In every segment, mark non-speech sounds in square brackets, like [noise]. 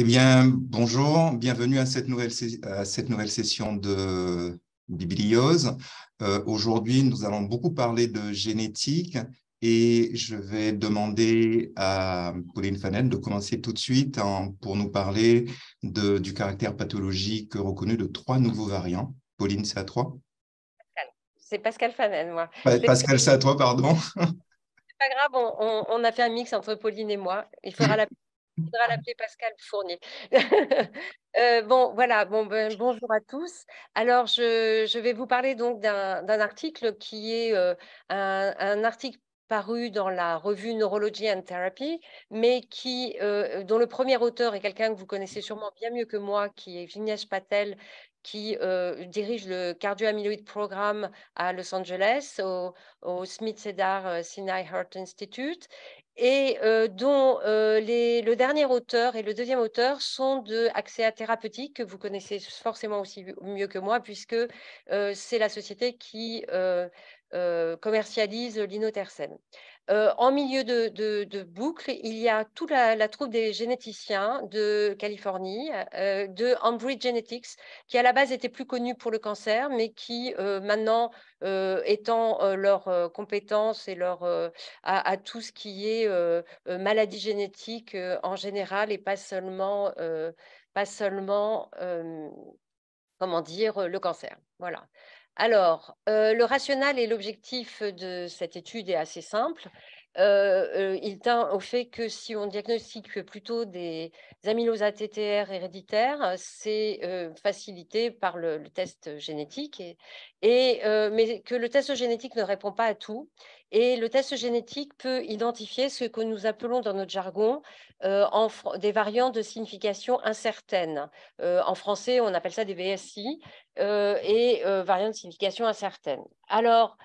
Eh bien, bonjour, bienvenue à cette nouvelle, à cette nouvelle session de Bibliose. Euh, aujourd'hui, nous allons beaucoup parler de génétique et je vais demander à Pauline Fanel de commencer tout de suite hein, pour nous parler de, du caractère pathologique reconnu de trois nouveaux variants. Pauline, c'est à toi C'est Pascal Fanel, moi. Pascal, c'est à toi, pardon. [laughs] pas grave, on, on, a fait un mix entre Pauline et moi. Il faudra la [laughs] Il faudra ah. l'appeler Pascal Fournier. [laughs] Euh, bon, voilà, bon, ben, bonjour à tous. Alors, je, vais vous parler donc d'un article qui est euh, un, article paru dans la revue Neurology and Therapy, mais qui, euh, dont le premier auteur est quelqu'un que vous connaissez sûrement bien mieux que moi, qui est Vignesh Patel, qui dirige le cardio Programme à Los Angeles, au, au Smith Cedar Sinai Heart Institute, et euh, dont euh, les, le dernier auteur et le deuxième auteur sont de Accès Thérapeutique, que vous connaissez forcément aussi mieux que moi, puisque euh, c'est la société qui commercialise l'inotercène. Euh, en milieu de, boucle, il y a toute la, troupe des généticiens de Californie, euh, de Ambry Genetics, qui à la base était plus connue pour le cancer, mais qui euh, maintenant étant leurs compétences et leur, à, à, tout ce qui est maladie génétique en général et pas seulement, pas seulement comment dire, le cancer. Voilà. Alors, euh, le rational et l'objectif de cette étude est assez simple. Euh, euh, il tient au fait que si on diagnostique plutôt des amyloses ATTR héréditaires, c'est facilité par le, test génétique, mais que le test génétique ne répond pas à tout et le test génétique peut identifier ce que nous appelons dans notre jargon euh, des variants de signification incertaine. Euh, en français, on appelle ça des VSI euh, et variants de signification incertaine. Alors,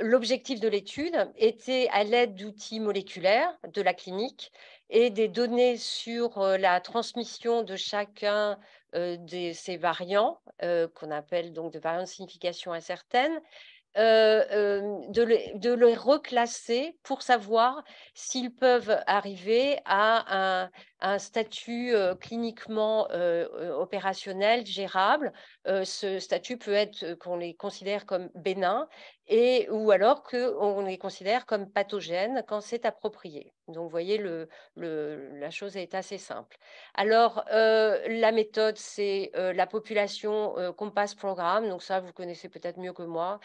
l'objectif de l'étude était, à l'aide d'outils moléculaires de la clinique et des données sur la transmission de chacun de ces variants, qu'on appelle donc des variants de signification incertaine, euh, euh, de, les, reclasser pour savoir s'ils peuvent arriver à un, statut euh, cliniquement opérationnel, gérable. ce statut peut être qu'on les considère comme bénins, ou alors qu'on les considère comme pathogènes quand c'est approprié. Donc, vous voyez, le, la chose est assez simple. Alors, euh, la méthode, c'est euh, la population Compass euh, Programme, donc ça, vous connaissez peut-être mieux que moi,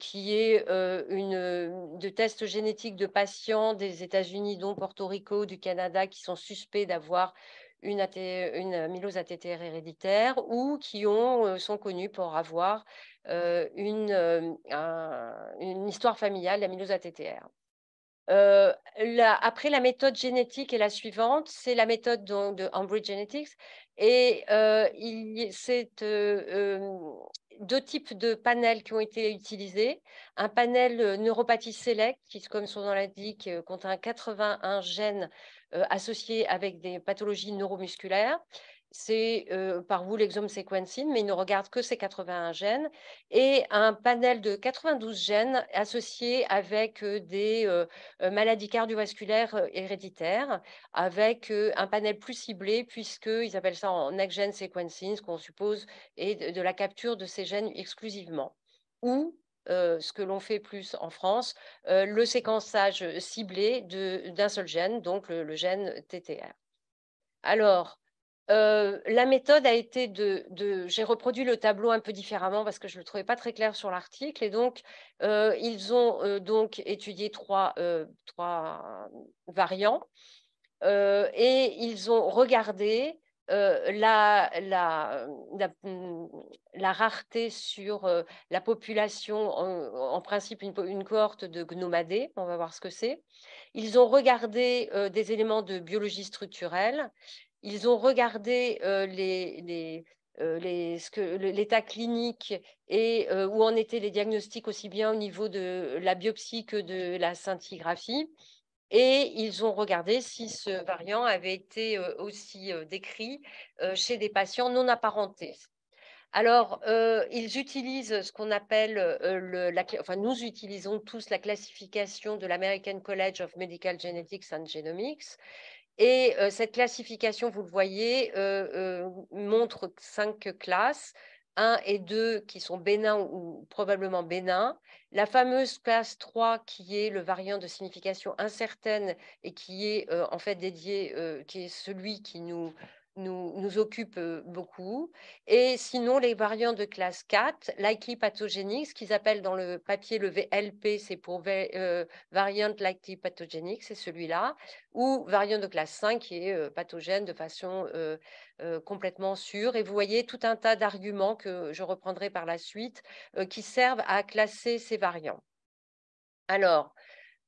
qui est une, de tests génétiques de patients des États-Unis, dont Porto Rico, du Canada, qui sont suspects d'avoir une, AT, euh, mylose ATTR héréditaire ou qui euh, sont connus pour avoir euh, une, histoire familiale d'amylose ATTR. après, la méthode génétique est la suivante, c'est la méthode de, de Genetics. Et c'est deux types de panels qui ont été utilisés. Un panel neuropathie select, qui, comme son nom l'indique, contient 81 gènes euh, associés avec des pathologies neuromusculaires. C'est euh, par vous l'exome sequencing, mais il ne regarde que ces 81 gènes et un panel de 92 gènes associés avec euh, des maladies cardiovasculaires héréditaires, avec un panel plus ciblé, puisqu'ils appellent ça en next-gen sequencing, ce qu'on suppose et de la capture de ces gènes exclusivement ou euh, ce que l'on fait plus en France, euh, le séquençage ciblé d'un seul gène, donc le, gène TTR. Alors, euh, la méthode a été de, j'ai reproduit le tableau un peu différemment parce que je ne le trouvais pas très clair sur l'article et donc ils ont donc étudié trois, trois variants et ils ont regardé euh, mm, la, rareté sur euh, la population, en, principe une, cohorte de gnomadés, on va voir ce que c'est. Ils ont regardé euh, des éléments de biologie structurelle, ils ont regardé l'état clinique et où en étaient les diagnostics aussi bien au niveau de la biopsie que de la scintigraphie et ils ont regardé si ce variant avait été aussi décrit chez des patients non apparentés. Alors, ils utilisent ce qu'on appelle, le, enfin, nous utilisons tous la classification de l'American College of Medical Genetics and Genomics. Et cette classification, vous le voyez, montre cinq classes 1 et 2 qui sont bénins ou, probablement bénins, la fameuse classe 3 qui est le variant de signification incertaine et qui est euh, en fait dédié, euh, qui est celui qui nous nous, nous occupe beaucoup. Et sinon, les variants de classe 4, likely pathogenic, ce qu'ils appellent dans le papier le VLP, c'est pour euh, variant likely pathogenic, c'est celui-là, ou variant de classe 5 qui est pathogène de façon euh, complètement sûre. Et vous voyez tout un tas d'arguments que je reprendrai par la suite euh, qui servent à classer ces variants. Alors,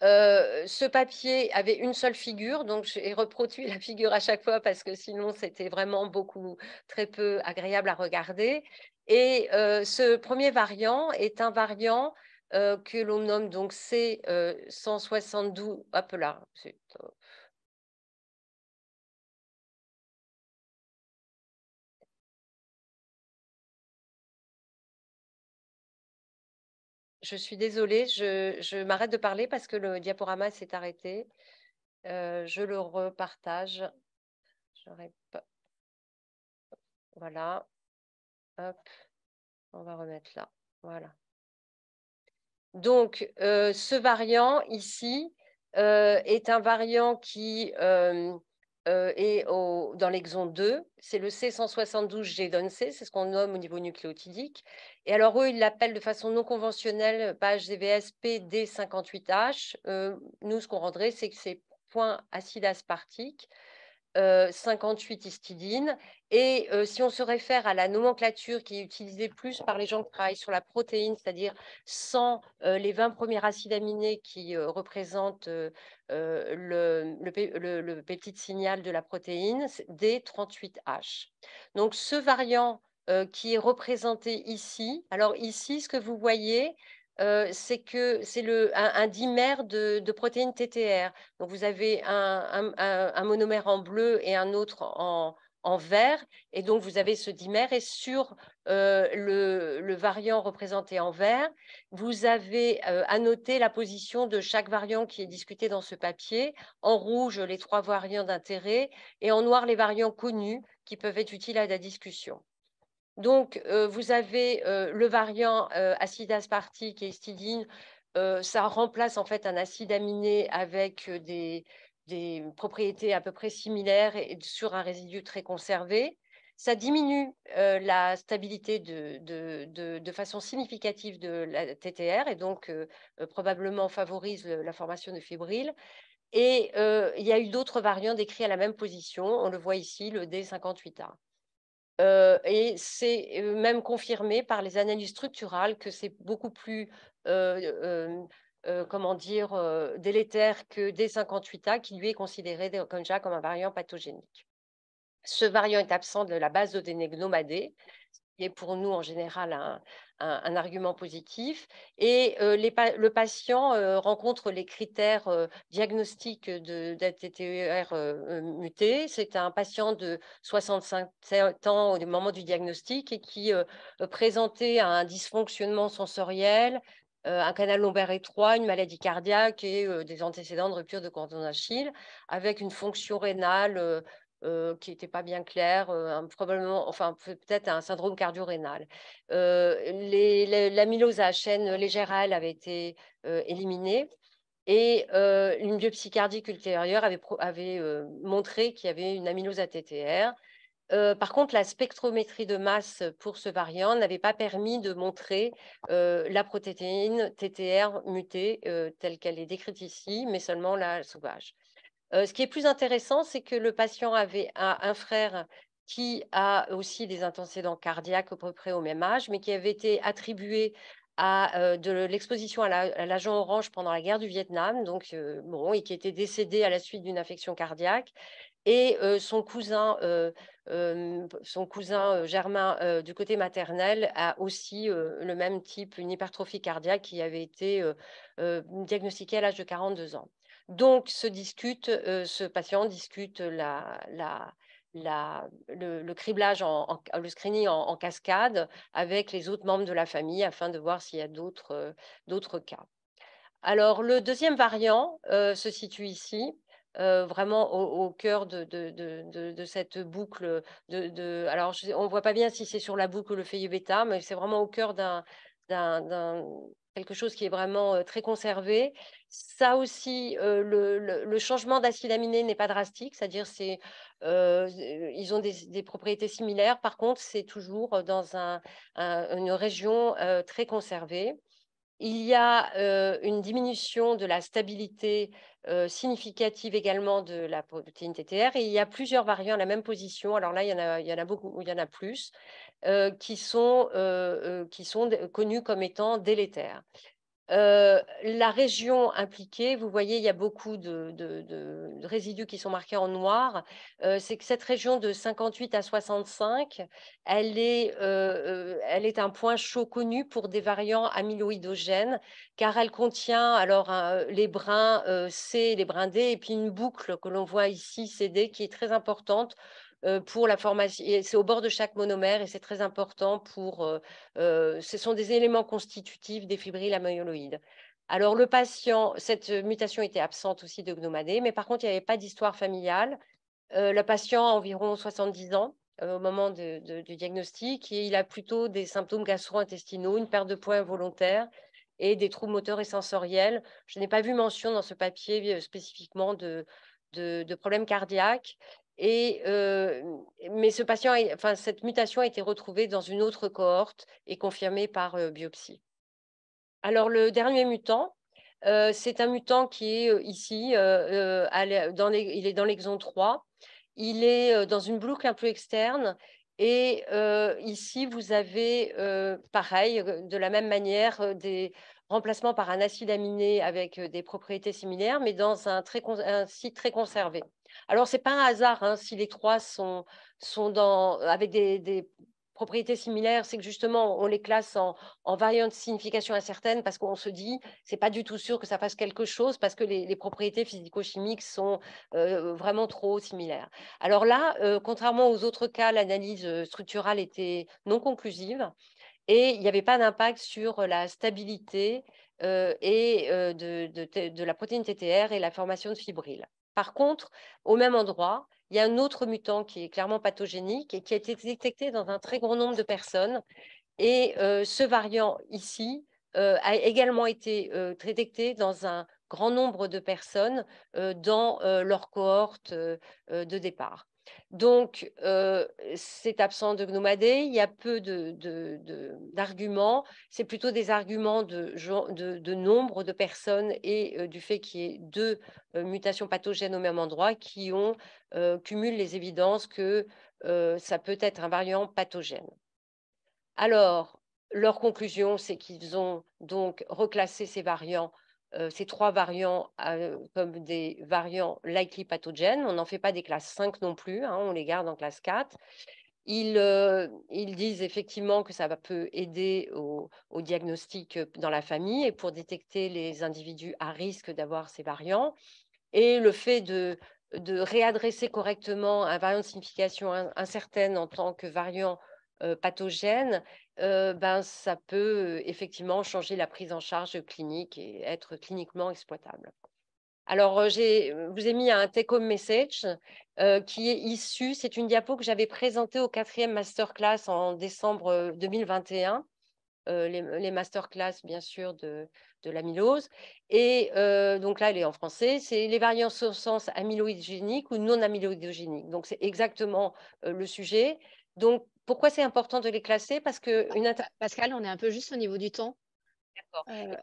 euh, ce papier avait une seule figure, donc j'ai reproduit la figure à chaque fois parce que sinon c'était vraiment beaucoup, très peu agréable à regarder. Et euh, ce premier variant est un variant euh, que l'on nomme donc C172, hop là, je suis désolée, je, m'arrête de parler parce que le diaporama s'est arrêté. Euh, je le repartage. Voilà. Hop. On va remettre là. Voilà. Donc, euh, ce variant ici euh, est un variant qui euh, et dans l'exon 2, c'est le C172G c c'est ce qu'on nomme au niveau nucléotidique. Et alors, eux, ils l'appellent de façon non conventionnelle, page DVSP D58H. nous, ce qu'on rendrait, c'est que c'est point acide aspartique 58 euh, histidine. Et euh, si on se réfère à la nomenclature qui est utilisée plus par les gens qui travaillent sur la protéine, c'est-à-dire sans euh, les 20 premiers acides aminés qui représentent le, le, signal de la protéine, D38H. Donc ce variant qui est représenté ici. Alors ici, ce que vous voyez, c'est que c'est un, dimère de, protéines TTR. vous avez un, monomère en bleu et un autre en, vert, et donc vous avez ce dimère. Et sur le, variant représenté en vert, vous avez à annoté la position de chaque variant qui est discuté dans ce papier. En rouge, les trois variants d'intérêt, et en noir, les variants connus qui peuvent être utiles à la discussion. Donc, euh, vous avez euh, le variant euh, acide aspartique et histidine. ça remplace en fait un acide aminé avec des, propriétés à peu près similaires sur un résidu très conservé. Ça diminue la stabilité de, façon significative de la TTR et donc probablement favorise la formation de fibrilles. Et il y a eu d'autres variants décrits à la même position. On le voit ici, le D58A. Euh, et c'est euh, même confirmé par les analyses structurales que c'est beaucoup plus, euh, comment dire, délétère que D58A, qui lui est considéré comme déjà comme un variant pathogénique. Ce variant est absent de la base de données qui est pour nous en général un, un, argument positif et le patient rencontre les critères diagnostiques d'ATTER muté. C'est un patient de 65 ans au moment du diagnostic et qui présentait un dysfonctionnement sensoriel, un canal lombaire étroit, une maladie cardiaque et des antécédents de rupture de cordon d'Achille, avec une fonction rénale euh, qui n'était pas bien clair, euh, probablement, enfin peut-être un syndrome cardio-rénal. Euh, L'amylose à chaîne légère avait été éliminée et une biopsie cardiaque ultérieure avait, montré qu'il y avait une amylose TTR. par contre, la spectrométrie de masse pour ce variant n'avait pas permis de montrer la protéine TTR mutée telle qu'elle est décrite ici, mais seulement la sauvage. Euh, ce qui est plus intéressant, c'est que le patient avait un, frère qui a aussi des antécédents cardiaques à peu près au même âge, mais qui avait été attribué à euh, de l'exposition à l'agent orange pendant la guerre du Vietnam, donc euh, bon, et qui était décédé à la suite d'une infection cardiaque. Et son cousin, son cousin germain du côté maternel a aussi le même type, une hypertrophie cardiaque qui avait été diagnostiquée à l'âge de 42 ans. Donc, se discute, euh, ce patient discute le, criblage, en, le screening en, cascade avec les autres membres de la famille afin de voir s'il y a d'autres euh, cas. Alors, le deuxième variant euh, se situe ici. vraiment au, cœur de, cette boucle. De, alors, on ne voit pas bien si c'est sur la boucle ou le feuillet bêta, mais c'est vraiment au cœur d'un quelque chose qui est vraiment très conservé ça aussi, euh, le, changement d'acide aminé n'est pas drastique, c'est-à-dire c'est, euh, ils ont des, propriétés similaires. Par contre, c'est toujours euh, dans une région très conservée. Il y a une diminution de la stabilité significative également de la protéine TTR et il y a plusieurs variants à la même position. Alors là, il y en a, il y beaucoup, il y en a plus qui sont, qui sont connus comme étant délétères la région impliquée, vous voyez, il y a beaucoup de, résidus qui sont marqués en noir. c'est que cette région de 58 à 65, elle est, elle est un point chaud connu pour des variants amyloïdogènes, car elle contient alors les brins C, les brins D, et puis une boucle que l'on voit ici, CD, qui est très importante euh, pour la formation. C'est au bord de chaque monomère et c'est très important pour. Euh, euh, ce sont des éléments constitutifs des fibrilles amyloïdes. Alors, le patient, cette mutation était absente aussi de Gnomadé, mais par contre, il n'y avait pas d'histoire familiale. le patient a environ 70 ans au moment du diagnostic et il a plutôt des symptômes gastro-intestinaux, une perte de poids involontaire et des troubles moteurs et sensoriels. Je n'ai pas vu mention dans ce papier spécifiquement de, de, problèmes cardiaques. Euh, mais ce patient, cette mutation a été retrouvée dans une autre cohorte et confirmée par euh, biopsie. Alors, le dernier mutant, euh, c'est un mutant qui est ici, il est dans l'exon 3. Il est dans une boucle un peu externe. Et ici, vous avez, pareil, de la même manière, des, remplacements par un acide aminé avec des propriétés similaires, mais dans un site très conservé. Alors, ce n'est pas un hasard hein, si les trois sont, dans, avec des, propriétés similaires, c'est que justement, on les classe en, en de signification incertaine parce qu'on se dit, n'est pas du tout sûr que ça fasse quelque chose parce que les, propriétés physico-chimiques sont euh, vraiment trop similaires. Alors là, euh, contrairement aux autres cas, l'analyse euh, structurale était non conclusive et il n'y avait pas d'impact sur la stabilité et de, de, la protéine TTR et la formation de fibrilles. Par contre, au même endroit, il y a un autre mutant qui est clairement pathogénique et qui a été détecté dans un très grand nombre de personnes. Et euh, ce variant ici euh, a également été euh, détecté dans un grand nombre de personnes dans leur cohorte de départ. Donc, euh, c'est absent de gnomadés, il y a peu d'arguments, c'est plutôt des arguments de, nombre de personnes et euh, du fait qu'il y ait deux euh, mutations pathogènes au même endroit qui ont, cumulent les évidences que ça peut être un variant pathogène. Alors, leur conclusion, c'est qu'ils ont donc reclassé ces variants euh, ces trois variants euh, comme des variants likely pathogènes. On n'en fait pas des classes 5 non plus, hein, on les garde en classe 4. Euh, ils, disent effectivement que ça peut aider au, diagnostic dans la famille et pour détecter les individus à risque d'avoir ces variants. Et le fait de réadresser correctement un variant de signification incertaine en tant que variant pathogène ben, ça peut effectivement changer la prise en charge clinique et être cliniquement exploitable. Alors, je vous ai mis un take-home message qui est issu, c'est une diapo que j'avais présentée au quatrième masterclass en décembre 2021, les, master masterclass bien sûr de, de l'amylose. Et donc là, elle est en français, c'est les variances au sens amyloïdogénique ou non amyloïdogénique. Donc, c'est exactement le sujet. Donc, pourquoi c'est important de les classer Parce que une Pascal, on est un peu juste au niveau du temps. D'accord. Euh,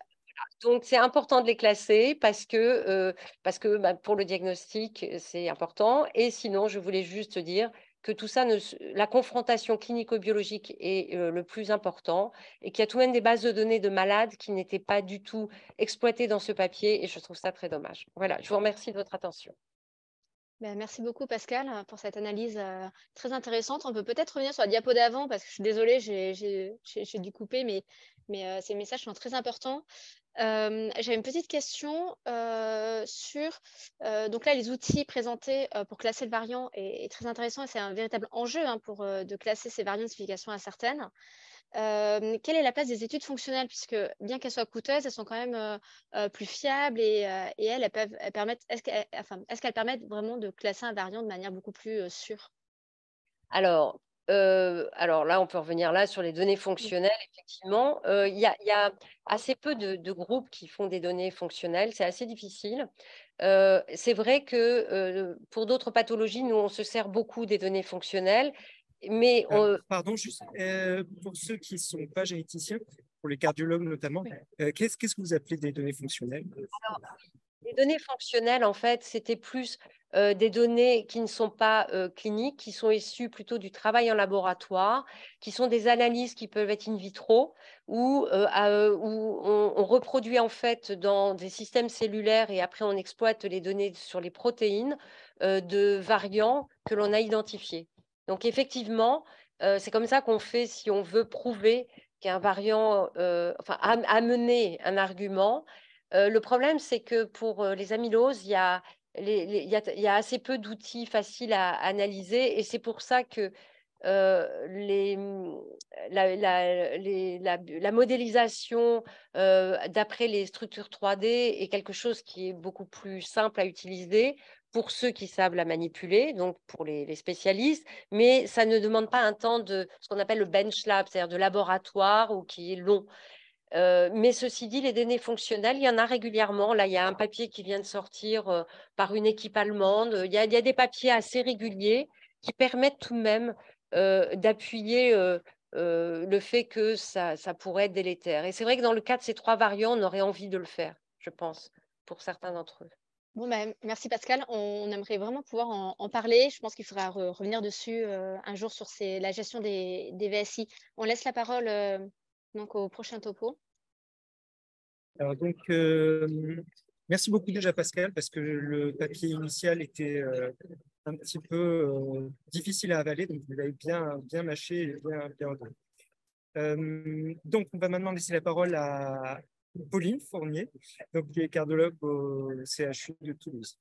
Donc, c'est important de les classer parce que, euh, parce que bah, pour le diagnostic, c'est important. Et sinon, je voulais juste dire que tout ça, ne, la confrontation clinico-biologique est euh, le plus important et qu'il y a tout de même des bases de données de malades qui n'étaient pas du tout exploitées dans ce papier et je trouve ça très dommage. Voilà, je vous remercie de votre attention. Ben, merci beaucoup Pascal euh, pour cette analyse euh, très intéressante. On peut peut-être revenir sur la diapo d'avant parce que je suis désolée, j'ai dû couper, mais, euh, ces messages sont très importants. J'avais une petite question sur donc là les outils présentés pour classer le variant est, très intéressant et c'est un véritable enjeu hein, pour de classer ces variants de signification incertaine quelle est la place des études fonctionnelles Puisque bien qu'elles soient coûteuses, elles sont quand même plus fiables et, elles, peuvent, elles est-ce qu'elles, permettent vraiment de classer un variant de manière beaucoup plus sûre alors, alors là, on peut revenir là sur les données mmh. fonctionnelles. Effectivement, il y, a assez peu de, groupes qui font des données fonctionnelles. C'est assez difficile. c'est vrai que pour d'autres pathologies, nous, on se sert beaucoup des données fonctionnelles ah, pardon, juste euh, pour ceux qui ne sont pas généticiens, pour les cardiologues notamment, euh, qu'est-ce, que vous appelez des données fonctionnelles Les données fonctionnelles, en fait, c'était plus euh, des données qui ne sont pas cliniques, qui sont issues plutôt du travail en laboratoire, qui sont des analyses qui peuvent être in vitro, où, on, on, reproduit en fait dans des systèmes cellulaires et après on exploite les données sur les protéines de variants que l'on a identifiés. Donc effectivement, euh, c'est comme ça qu'on fait si on veut prouver qu'un variant, euh, enfin amener un argument. Euh, le problème, c'est que pour les amyloses, il y a, assez peu d'outils faciles à analyser et c'est pour ça que mm, la, modélisation d'après les structures 3D est quelque chose qui est beaucoup plus simple à utiliser pour ceux qui savent la manipuler, donc pour les, spécialistes, mais ça ne demande pas un temps de ce qu'on appelle le bench lab, c'est-à-dire de laboratoire ou qui est long. Euh, mais ceci dit, les données fonctionnelles, il y en a régulièrement. Là, il y a un papier qui vient de sortir euh, par une équipe allemande. Il y, a, des papiers assez réguliers qui permettent tout de même euh, d'appuyer le fait que ça pourrait être délétère. Et c'est vrai que dans le cas de ces trois variants, on aurait envie de le faire, je pense, pour certains d'entre eux. Bon, bah, merci Pascal. On aimerait vraiment pouvoir en, parler. Je pense qu'il faudra revenir dessus euh, un jour sur la gestion des, VSI. On laisse la parole euh, donc au prochain topo. donc, euh, merci beaucoup déjà Pascal parce que le papier initial était un petit peu difficile à avaler, donc vous l'avez bien, bien mâché et bien, bien donc, on va maintenant laisser la parole à, Pauline Fournier, donc, qui est cardiologue au CHU de Toulouse.